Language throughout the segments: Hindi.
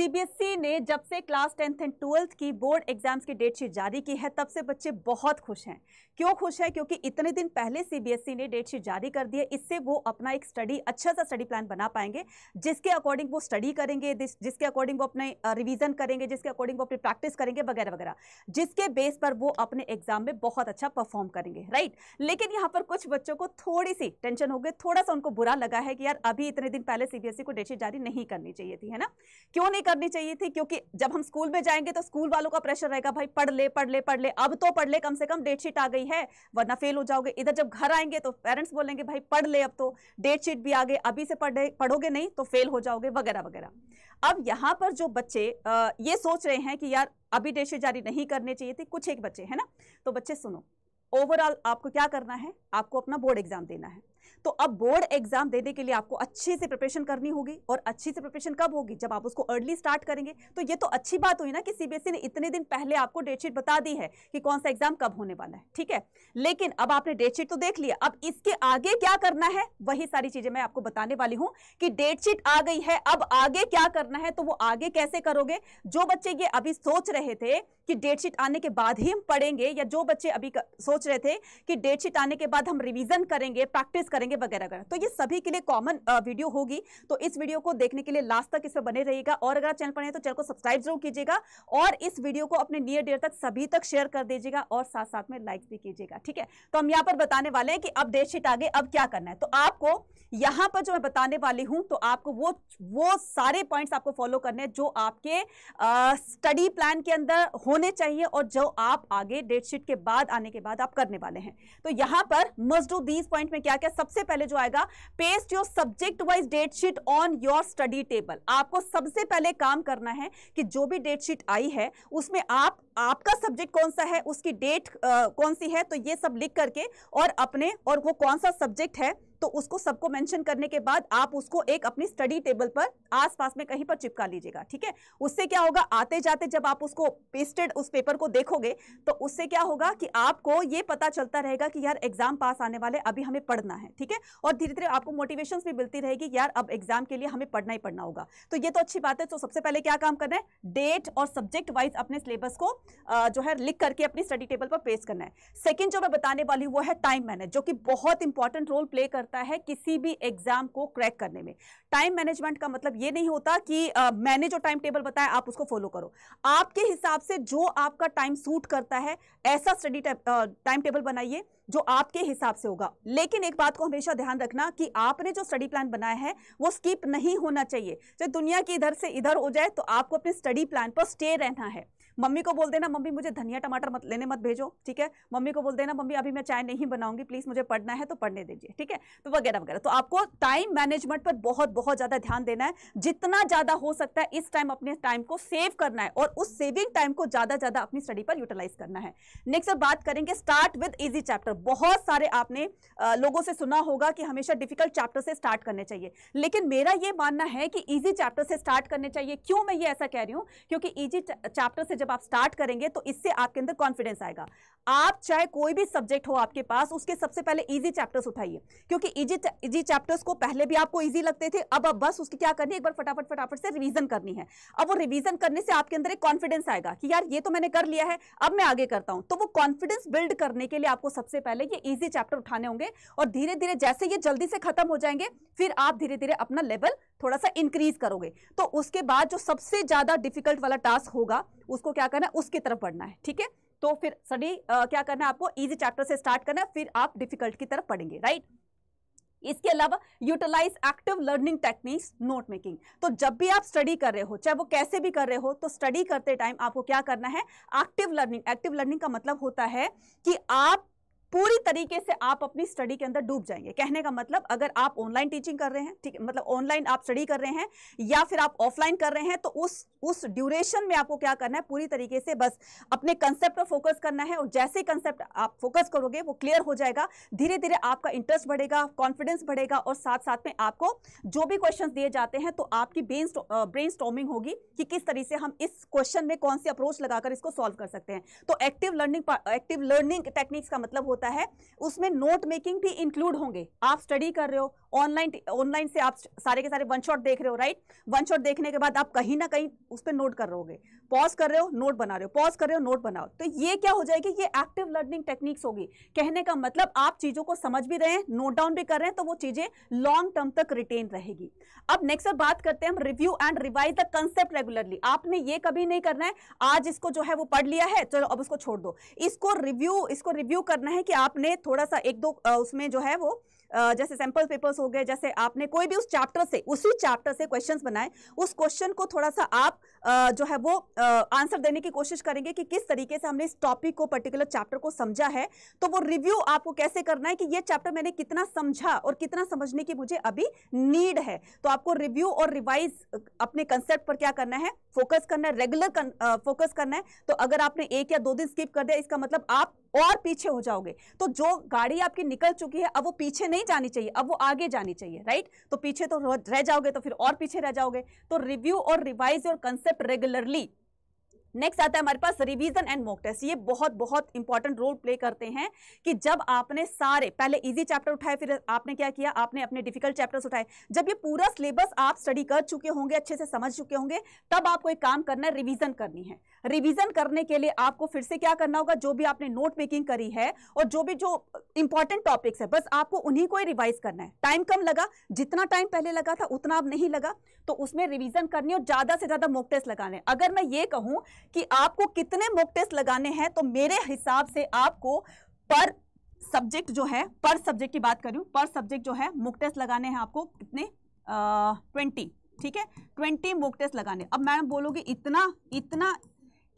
सीबीएसई ने जब से क्लास टेंथ एंड ट्वेल्थ की बोर्ड एग्जाम्स की डेट शीट जारी की है तब से बच्चे बहुत खुश हैं क्यों खुश है क्योंकि इतने दिन पहले सीबीएसई ने डेट शीट जारी कर दी है इससे वो अपना एक स्टडी अच्छा सा स्टडी प्लान बना पाएंगे जिसके अकॉर्डिंग वो स्टडी करेंगे जिसके अकॉर्डिंग वो अपने रिविजन करेंगे जिसके अकॉर्डिंग वो अपनी प्रैक्टिस करेंगे वगैरह वगैरह जिसके बेस पर वो अपने एग्जाम में बहुत अच्छा परफॉर्म करेंगे राइट लेकिन यहाँ पर कुछ बच्चों को थोड़ी सी टेंशन हो गई थोड़ा सा उनको बुरा लगा है कि यार अभी इतने दिन पहले सीबीएसई को डेट शीट जारी नहीं करनी चाहिए थी है ना क्यों नहीं करनी चाहिए थी क्योंकि जब हम स्कूल में जाएंगे तो स्कूल वालों का प्रेशर रहेगा भाई पढ़ ले पढ़ ले पढ़ ले अब तो पढ़ ले कम से कम डेट शीट आ गई है वरना फेल हो जाओगे इधर जब घर आएंगे तो पेरेंट्स बोलेंगे भाई पढ़ ले अब तो डेट शीट भी आ गई अभी से पढ़े पढ़ोगे नहीं तो फेल हो जाओगे वगैरह वगैरह अब यहाँ पर जो बच्चे ये सोच रहे हैं कि यार अभी डेट शीट जारी नहीं करने चाहिए थी कुछ एक बच्चे है ना तो बच्चे सुनो ओवरऑल आपको क्या करना है आपको अपना बोर्ड एग्जाम देना है तो अब बोर्ड एग्जाम देने के लिए आपको अच्छे से प्रिपरेशन करनी होगी और अच्छी से प्रिपरेशन कब होगी जब आप उसको अर्ली स्टार्ट करेंगे तो ये तो अच्छी बात हुई ना कि सीबीएसई e ने इतने दिन पहले आपको डेटशीट बता दी है कि कौन सा एग्जाम कब होने वाला है ठीक है लेकिन अब आपने डेटशीट तो देख लिया अब इसके आगे क्या करना है वही सारी चीजें मैं आपको बताने वाली हूँ कि डेटशीट आ गई है अब आगे क्या करना है तो वो आगे कैसे करोगे जो बच्चे ये अभी सोच रहे थे कि डेटशीट आने के बाद ही हम पढ़ेंगे या जो बच्चे अभी सोच रहे थे कि डेटशीट आने के बाद हम रिविजन करेंगे प्रैक्टिस करेंगे वगैरह वगैरह तो ये सभी के लिए कॉमन वीडियो होगी तो इस वीडियो को देखने के लिए लास्ट तक इसमें बने रहिएगा और अगर चैनल पर हैं तो चैनल को सब्सक्राइब जरूर कीजिएगा और इस वीडियो को अपने नियर डियर तक सभी तक शेयर कर दीजिएगा और साथ साथ में लाइक भी कीजिएगा ठीक है तो हम यहाँ पर बताने वाले हैं कि अब डेट शीट आगे अब क्या करना है तो आपको यहां पर जो मैं बताने वाली हूं तो आपको वो वो सारे पॉइंट्स आपको फॉलो करने हैं जो आपके स्टडी प्लान के अंदर होने चाहिए और जो आप आगे डेट शीट के बाद आने के बाद आप करने वाले हैं तो यहां पर मस्ट डू दीज पॉइंट में क्या क्या सबसे पहले जो आएगा paste your subject wise date sheet on your study table आपको सबसे पहले काम करना है कि जो भी डेट शीट आई है उसमें आप आपका सब्जेक्ट कौन सा है उसकी डेट कौन सी है तो ये सब लिख करके और अपने और वो कौन सा सब्जेक्ट है तो उसको सबको मेंशन करने के बाद आप उसको एक अपनी स्टडी टेबल पर आसपास में कहीं पर चिपका लीजिएगा ठीक है उससे क्या होगा आते जाते जब आप उसको पेस्टेड उस पेपर को देखोगे तो उससे क्या होगा कि आपको ये पता चलता रहेगा कि यार एग्जाम पास आने वाले अभी हमें पढ़ना है ठीक है और धीरे धीरे आपको मोटिवेशन भी मिलती रहेगी यार अब एग्जाम के लिए हमें पढ़ना ही पढ़ना होगा तो ये तो अच्छी बात है तो सबसे पहले क्या काम करना है डेट और सब्जेक्ट वाइज अपने सिलेबस को जो है लिख करके अपनी स्टडी टेबल पर पेस्ट करना है सेकंड जो मैं बताने वाली हूँ वो है टाइम मैनेज जो कि बहुत इंपॉर्टेंट रोल प्ले करता है किसी भी एग्जाम को क्रैक करने में टाइम मैनेजमेंट का मतलब ये नहीं होता कि आ, मैंने जो टाइम टेबल बताया आप उसको फॉलो करो आपके हिसाब से जो आपका टाइम सूट करता है ऐसा स्टडी टाइम टेबल बनाइए जो आपके हिसाब से होगा लेकिन एक बात को हमेशा ध्यान रखना कि आपने जो स्टडी प्लान बनाया है वो स्किप नहीं होना चाहिए जब दुनिया की इधर से इधर हो जाए तो आपको अपने स्टडी प्लान पर स्टे रहना है मम्मी को बोल देना मम्मी मुझे धनिया टमाटर मत लेने मत भेजो ठीक है मम्मी को बोल देना मम्मी अभी मैं चाय नहीं बनाऊंगी प्लीज़ मुझे पढ़ना है तो पढ़ने दीजिए ठीक है तो वगैरह वगैरह तो आपको टाइम मैनेजमेंट पर बहुत बहुत ज़्यादा ध्यान देना है जितना ज़्यादा हो सकता है इस टाइम अपने टाइम को सेव करना है और उस सेविंग टाइम को ज़्यादा ज़्यादा अपनी स्टडी पर यूटिलाइज करना है नेक्स्ट बात करेंगे स्टार्ट विद ईजी चैप्टर बहुत सारे आपने लोगों से सुना होगा कि हमेशा डिफिकल्ट चैप्टर से स्टार्ट करने चाहिए लेकिन मेरा यह मानना है कि ईजी चैप्टर से स्टार्ट करने चाहिए क्यों मैं ये ऐसा कह रही हूँ क्योंकि ईजी चैप्टर से जब जब आप स्टार्ट करेंगे तो इससे आपके अंदर कॉन्फिडेंस आएगा आप चाहे कोई भी सब्जेक्ट हो आपके पास उसके सबसे पहले इजी चैप्टर्स उठाइए क्योंकि इजी चैप्टर्स को पहले भी आपको इजी लगते थे अब अब बस उसकी क्या करनी है एक बार फटाफट फटाफट से रिवीजन करनी है अब वो रिवीजन करने से आपके अंदर एक कॉन्फिडेंस आएगा कि यार ये तो मैंने कर लिया है अब मैं आगे करता हूं तो वो कॉन्फिडेंस बिल्ड करने के लिए आपको सबसे पहले ये इजी चैप्टर उठाने होंगे और धीरे धीरे जैसे ये जल्दी से खत्म हो जाएंगे फिर आप धीरे धीरे अपना लेवल थोड़ा सा इंक्रीज करोगे तो उसके बाद जो सबसे ज़्यादा डिफिकल्ट वाला टास्क होगा उसको क्या करना है उसकी तरफ बढ़ना है ठीक है तो फिर सडी क्या करना है आपको इजी चैप्टर से स्टार्ट करना है फिर आप डिफिकल्ट की तरफ पढ़ेंगे राइट इसके अलावा utilise active learning techniques note making तो जब भी आप स्टडी कर रहे हो चाहे वो कैसे भी कर रहे हो तो स्टडी करते टाइम आपको क्या करना है एक्टिव लर्निंग एक्टिव लर्निंग का मतलब होता है कि आप पूरी तरीके से आप अपनी स्टडी के अंदर डूब जाएंगे कहने का मतलब अगर आप ऑनलाइन टीचिंग कर रहे हैं ठीक है मतलब ऑनलाइन आप स्टडी कर रहे हैं या फिर आप ऑफलाइन कर रहे हैं तो उस उस ड्यूरेशन में आपको क्या करना है पूरी तरीके से बस अपने कंसेप्ट पर फोकस करना है और जैसे कंसेप्ट आप फोकस करोगे वो क्लियर हो जाएगा धीरे धीरे आपका इंटरेस्ट बढ़ेगा कॉन्फिडेंस बढ़ेगा और साथ साथ में आपको जो भी क्वेश्चन दिए जाते हैं तो आपकी ब्रेन ब्रेन होगी कि किस तरीके से हम इस क्वेश्चन में कौन सी अप्रोच लगाकर इसको सॉल्व कर सकते हैं तो active learning active learning techniques का मतलब होता होता है उसमें नोट मेकिंग भी इंक्लूड होंगे आप स्टडी कर रहे हो ऑनलाइन ऑनलाइन से आप सारे के सारे वन शॉट देख रहे हो राइट वन शॉट देखने के बाद आप कहीं ना कहीं उस पर नोट कर रहे पॉज कर रहे हो नोट बना रहे हो पॉज कर रहे हो नोट बनाओ तो ये क्या हो जाएगी ये एक्टिव लर्निंग टेक्निक्स होगी कहने का मतलब आप चीज़ों को समझ भी रहे हैं नोट डाउन भी कर रहे हैं तो वो चीज़ें लॉन्ग टर्म तक रिटेन रहेगी अब नेक्स्ट बात करते हैं हम review and revise the concept regularly आपने ये कभी नहीं करना है आज इसको जो है वो पढ़ लिया है चलो अब उसको छोड़ दो इसको रिव्यू इसको रिव्यू करना है कि आपने थोड़ा सा एक दो उसमें जो है वो जैसे सैंपल पेपर्स हो गए जैसे आपने कोई भी उस चैप्टर से उसी चैप्टर से क्वेश्चंस बनाए उस क्वेश्चन को थोड़ा सा आप जो है वो आंसर देने की कोशिश करेंगे कि किस तरीके से हमने इस टॉपिक को पर्टिकुलर चैप्टर को समझा है तो वो रिव्यू आपको कैसे करना है कि ये चैप्टर मैंने कितना समझा और कितना समझने की मुझे अभी नीड है तो आपको रिव्यू और रिवाइज अपने कंसेप्ट पर क्या करना है फोकस करना है रेगुलर फोकस करना है तो अगर आपने एक या दो दिन स्किप कर दिया इसका मतलब आप और पीछे हो जाओगे तो जो गाड़ी आपकी निकल चुकी है अब वो पीछे नहीं जानी चाहिए अब वो आगे जानी चाहिए राइट तो पीछे तो रह जाओगे तो फिर और पीछे रह जाओगे तो रिव्यू और रिवाइज और कंसेप्ट regularly नेक्स्ट आता है हमारे पास रिवीजन एंड मॉक टेस्ट ये बहुत बहुत इंपॉर्टेंट रोल प्ले करते हैं कि जब आपने सारे पहले इजी चैप्टर उठाए फिर आपने क्या किया आपने अपने डिफिकल्ट चैप्टर्स उठाए जब ये पूरा सिलेबस आप स्टडी कर चुके होंगे अच्छे से समझ चुके होंगे तब आपको एक काम करना है रिविजन करनी है रिविजन करने के लिए आपको फिर से क्या करना होगा जो भी आपने नोट मेकिंग करी है और जो भी जो इंपॉर्टेंट टॉपिक्स है बस आपको उन्हीं को ही रिवाइज करना है टाइम कम लगा जितना टाइम पहले लगा था उतना अब नहीं लगा तो उसमें रिविजन करनी और ज्यादा से ज्यादा मॉक टेस्ट लगाने अगर मैं ये कहूँ कि आपको कितने मॉक टेस्ट लगाने हैं तो मेरे हिसाब से आपको पर सब्जेक्ट जो है पर सब्जेक्ट की बात करूँ पर सब्जेक्ट जो है मॉक टेस्ट लगाने हैं आपको कितने ट्वेंटी ठीक है ट्वेंटी मॉक टेस्ट लगाने अब मैडम बोलोगे इतना इतना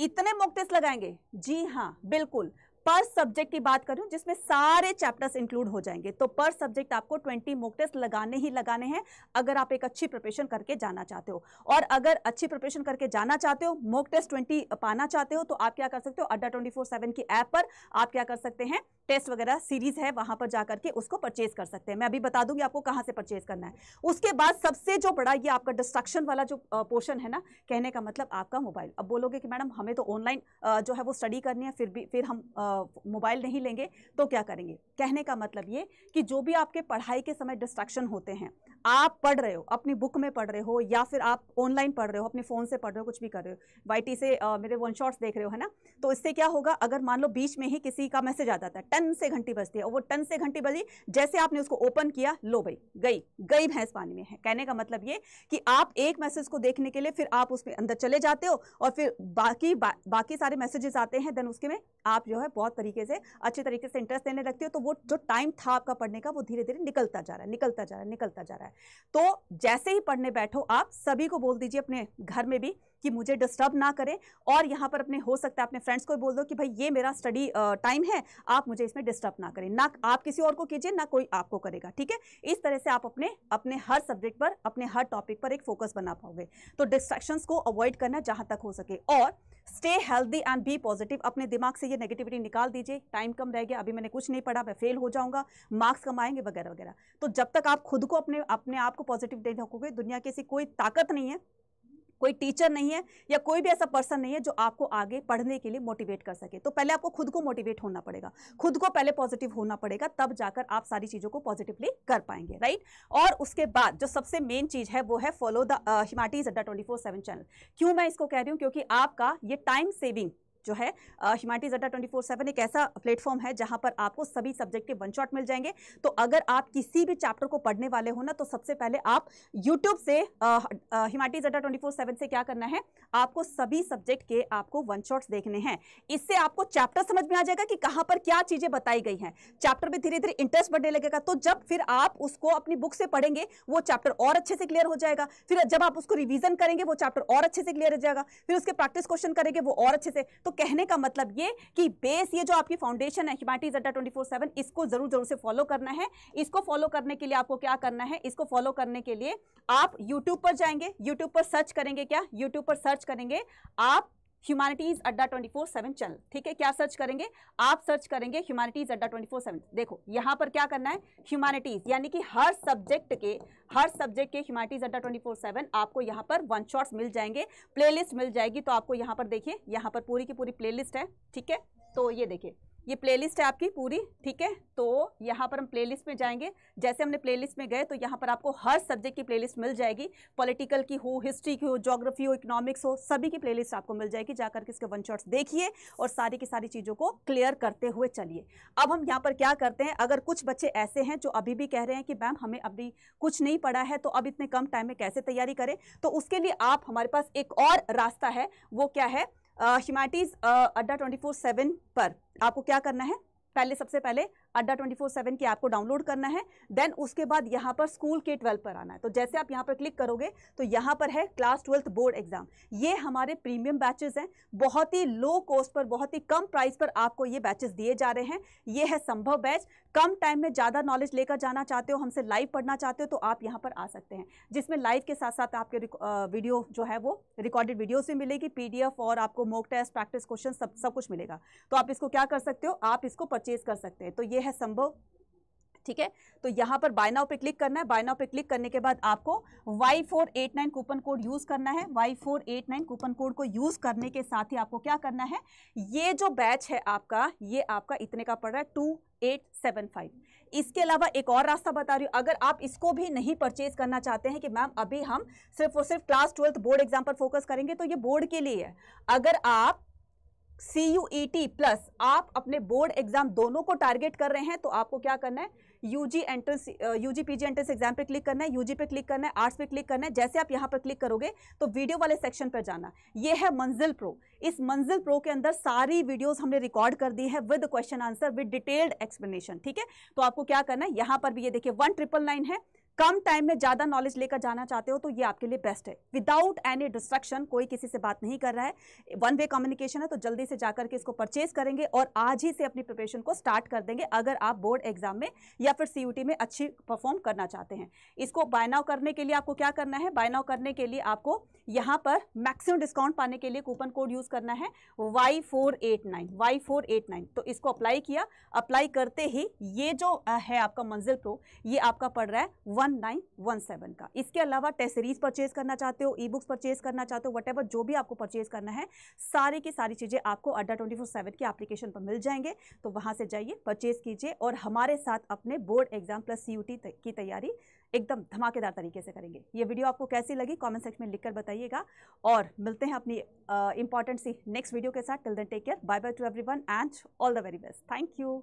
इतने मॉक टेस्ट लगाएंगे जी हाँ बिल्कुल पर सब्जेक्ट की बात करूं जिसमें सारे चैप्टर्स इंक्लूड हो जाएंगे तो पर सब्जेक्ट आपको 20 मॉक टेस्ट लगाने ही लगाने हैं अगर आप एक अच्छी प्रिपरेशन करके जाना चाहते हो और अगर अच्छी प्रिपरेशन करके जाना चाहते हो मॉक टेस्ट 20 पाना चाहते हो तो आप क्या कर सकते हो अड्डा ट्वेंटी की ऐप पर आप क्या कर सकते हैं टेस्ट वगैरह सीरीज है वहां पर जाकर के उसको परचेज कर सकते हैं मैं अभी बता दूंगी आपको कहां से परचेज करना है उसके बाद सबसे जो बड़ा ये आपका डिस्ट्रक्शन वाला जो पोर्शन है ना कहने का मतलब आपका मोबाइल अब बोलोगे कि मैडम हमें तो ऑनलाइन जो है वो स्टडी करनी है फिर भी फिर हम आ, मोबाइल नहीं लेंगे तो क्या करेंगे कहने का मतलब ये कि जो भी आपके पढ़ाई के समय डिस्ट्रैक्शन होते हैं आप पढ़ रहे हो अपनी बुक में पढ़ रहे हो या फिर आप ऑनलाइन पढ़ रहे हो अपने फ़ोन से पढ़ रहे हो कुछ भी कर रहे हो वाई से आ, मेरे वन शॉट्स देख रहे हो है ना तो इससे क्या होगा अगर मान लो बीच में ही किसी का मैसेज आ जाता है टन से घंटी बजती है और वो टन से घंटी बजी जैसे आपने उसको ओपन किया लो भाई गई गई भैंस पानी में है कहने का मतलब ये कि आप एक मैसेज को देखने के लिए फिर आप उसमें अंदर चले जाते हो और फिर बाकी बा, बाकी सारे मैसेजेस आते हैं देन उसके में आप जो है बहुत तरीके से अच्छे तरीके से इंटरेस्ट देने लगती हो तो वो जो टाइम था आपका पढ़ने का वो धीरे धीरे निकलता जा रहा है निकलता जा रहा है निकलता जा रहा है तो जैसे ही पढ़ने बैठो आप सभी को बोल दीजिए अपने घर में भी कि मुझे डिस्टर्ब ना करें और यहाँ पर अपने हो सकता है अपने फ्रेंड्स को बोल दो कि भाई ये मेरा स्टडी टाइम है आप मुझे इसमें डिस्टर्ब ना करें ना आप किसी और को कीजिए ना कोई आपको करेगा ठीक है इस तरह से आप अपने अपने हर सब्जेक्ट पर अपने हर टॉपिक पर एक फोकस बना पाओगे तो डिस्ट्रेक्शन को अवॉइड करना जहाँ तक हो सके और stay healthy and be positive अपने दिमाग से ये नेगेटिविटी निकाल दीजिए टाइम कम रह गया अभी मैंने कुछ नहीं पढ़ा मैं फेल हो जाऊंगा मार्क्स कमाएंगे वगैरह वगैरह तो जब तक आप खुद को अपने अपने आप को पॉजिटिव दे रखोगे दुनिया की ऐसी कोई ताकत नहीं है कोई टीचर नहीं है या कोई भी ऐसा पर्सन नहीं है जो आपको आगे पढ़ने के लिए मोटिवेट कर सके तो पहले आपको खुद को मोटिवेट होना पड़ेगा खुद को पहले पॉजिटिव होना पड़ेगा तब जाकर आप सारी चीज़ों को पॉजिटिवली कर पाएंगे राइट और उसके बाद जो सबसे मेन चीज़ है वो है फॉलो द हिमाटीज अड्डा ट्वेंटी चैनल क्यों मैं इसको कह रही हूँ क्योंकि आपका ये टाइम सेविंग जो है हिमाटी अड्डा ट्वेंटी फोर सेवन एक ऐसा प्लेटफॉर्म है जहां पर आपको सभी सब्जेक्ट के वन शॉट मिल जाएंगे तो अगर आप किसी भी चैप्टर को पढ़ने वाले हो ना तो सबसे पहले आप यूट्यूब से हिमाटी अड्डा ट्वेंटी फोर सेवन से क्या करना है आपको सभी सब्जेक्ट के आपको वन शॉट्स देखने हैं इससे आपको चैप्टर समझ में आ जाएगा कि कहाँ पर क्या चीज़ें बताई गई हैं चैप्टर में धीरे धीरे इंटरेस्ट बढ़ने लगेगा तो जब फिर आप उसको अपनी बुक से पढ़ेंगे वो चैप्टर और अच्छे से क्लियर हो जाएगा फिर जब आप उसको रिविजन करेंगे वो चैप्टर और अच्छे से क्लियर हो जाएगा फिर उसके प्रैक्टिस क्वेश्चन करेंगे वो और अच्छे से तो कहने का मतलब ये कि बेस ये जो आपकी फाउंडेशन है ह्यूमैनिटीज अड्डा ट्वेंटी फोर इसको ज़रूर ज़रूर से फॉलो करना है इसको फॉलो करने के लिए आपको क्या करना है इसको फॉलो करने के लिए आप यूट्यूब पर जाएंगे यूट्यूब पर सर्च करेंगे क्या यूट्यूब पर सर्च करेंगे आप humanities Adda twenty four seven channel ठीक है क्या सर्च करेंगे आप सर्च करेंगे humanities Adda twenty four seven देखो यहाँ पर क्या करना है ह्यूमैनिटीज यानी कि हर सब्जेक्ट के हर सब्जेक्ट के humanities Adda twenty four seven आपको यहाँ पर वन शॉट्स मिल जाएंगे प्लेलिस्ट मिल जाएगी तो आपको यहाँ पर देखिए यहाँ पर पूरी की पूरी लिस्ट है ठीक है तो ये देखिए ये प्लेलिस्ट है आपकी पूरी ठीक है तो यहाँ पर हम प्लेलिस्ट में जाएंगे जैसे हमने प्लेलिस्ट में गए तो यहाँ पर आपको हर सब्जेक्ट की प्लेलिस्ट मिल जाएगी पॉलिटिकल की हो हिस्ट्री की हो जोग्राफी हो इकोनॉमिक्स हो सभी की प्लेलिस्ट आपको मिल जाएगी जाकर के इसके वन शॉट्स देखिए और सारी की सारी चीज़ों को क्लियर करते हुए चलिए अब हम यहाँ पर क्या करते हैं अगर कुछ बच्चे ऐसे हैं जो अभी भी कह रहे हैं कि मैम हमें अभी कुछ नहीं पढ़ा है तो अब इतने कम टाइम में कैसे तैयारी करें तो उसके लिए आप हमारे पास एक और रास्ता है वो क्या है ह्यूमैटीज अड्डा ट्वेंटी फोर सेवन पर आपको क्या करना है पहले सबसे पहले अड्डा ट्वेंटी फोर सेवन की ऐप को डाउनलोड करना है देन उसके बाद यहाँ पर स्कूल के ट्वेल्व पर आना है तो जैसे आप यहाँ पर क्लिक करोगे तो यहाँ पर है क्लास ट्वेल्थ बोर्ड एग्जाम ये हमारे प्रीमियम बैचेज हैं बहुत ही लो कॉस्ट पर बहुत ही कम प्राइस पर आपको ये बैचेस दिए जा रहे हैं ये है संभव बैच कम टाइम में ज़्यादा नॉलेज लेकर जाना चाहते हो हमसे लाइव पढ़ना चाहते हो तो आप यहाँ पर आ सकते हैं जिसमें लाइव के साथ साथ आपके वीडियो जो है वो रिकॉर्डेड वीडियोज भी मिलेगी पी और आपको मॉक टेस्ट प्रैक्टिस क्वेश्चन सब सब कुछ मिलेगा तो आप इसको क्या कर सकते हो आप इसको परचेज कर सकते हैं तो ये है संभव ठीक है तो यहाँ पर बायनाव पे क्लिक करना है बायनाव पे क्लिक करने के बाद आपको Y489 कूपन कोड यूज़ करना है Y489 कूपन कोड को यूज़ करने के साथ ही आपको क्या करना है ये जो बैच है आपका ये आपका इतने का पड़ रहा है टू एट सेवन फाइव इसके अलावा एक और रास्ता बता रही हूँ अगर आप इसको भी नहीं परचेज करना चाहते हैं कि मैम अभी हम सिर्फ और सिर्फ क्लास ट्वेल्थ बोर्ड एग्जाम पर फोकस करेंगे तो ये बोर्ड के लिए है अगर आप C U E T plus आप अपने बोर्ड एग्जाम दोनों को टारगेट कर रहे हैं तो आपको क्या करना है UG entrance UG PG entrance exam पे क्लिक करना है यूजी पे क्लिक करना है आर्ट्स पे क्लिक करना है जैसे आप यहाँ पर क्लिक करोगे तो वीडियो वाले सेक्शन पर जाना ये है मंजिल प्रो इस मंजिल प्रो के अंदर सारी वीडियोस हमने रिकॉर्ड कर दी है with question answer with detailed explanation ठीक है तो आपको क्या करना है यहाँ पर भी ये देखिए वन ट्रिपल नाइन है कम टाइम में ज़्यादा नॉलेज लेकर जाना चाहते हो तो ये आपके लिए बेस्ट है विदाउट एनी डिस्ट्रक्शन कोई किसी से बात नहीं कर रहा है वन वे कम्युनिकेशन है तो जल्दी से जाकर के इसको परचेज करेंगे और आज ही से अपनी प्रिपरेशन को स्टार्ट कर देंगे अगर आप बोर्ड एग्जाम में या फिर सी में अच्छी परफॉर्म करना चाहते हैं इसको बायनाव करने के लिए आपको क्या करना है बायनाव करने के लिए आपको यहाँ पर मैक्सिमम डिस्काउंट पाने के लिए कूपन कोड यूज़ करना है Y four eight nine Y four eight nine तो इसको अप्लाई किया अप्लाई करते ही ये जो है आपका मंजिल प्रो ये आपका पड़ रहा है 1917 का इसके अलावा टेस्ट सीरीज परचेज करना चाहते हो ई बुक्स परचेज करना चाहते हो वट जो भी आपको परचेज करना है सारी की सारी चीज़ें आपको अड्डा ट्वेंटी फोर सेवन की एप्लीकेशन पर मिल जाएंगे तो वहाँ से जाइए परचेज कीजिए और हमारे साथ अपने बोर्ड एग्जाम प्लस सी की तैयारी एकदम धमाकेदार तरीके से करेंगे ये वीडियो आपको कैसी लगी कॉमेंट सेक्शन में लिखकर बताइएगा और मिलते हैं अपनी इंपॉर्टेंट सी नेक्स्ट वीडियो के साथ till then take care bye bye to every and all the very best thank you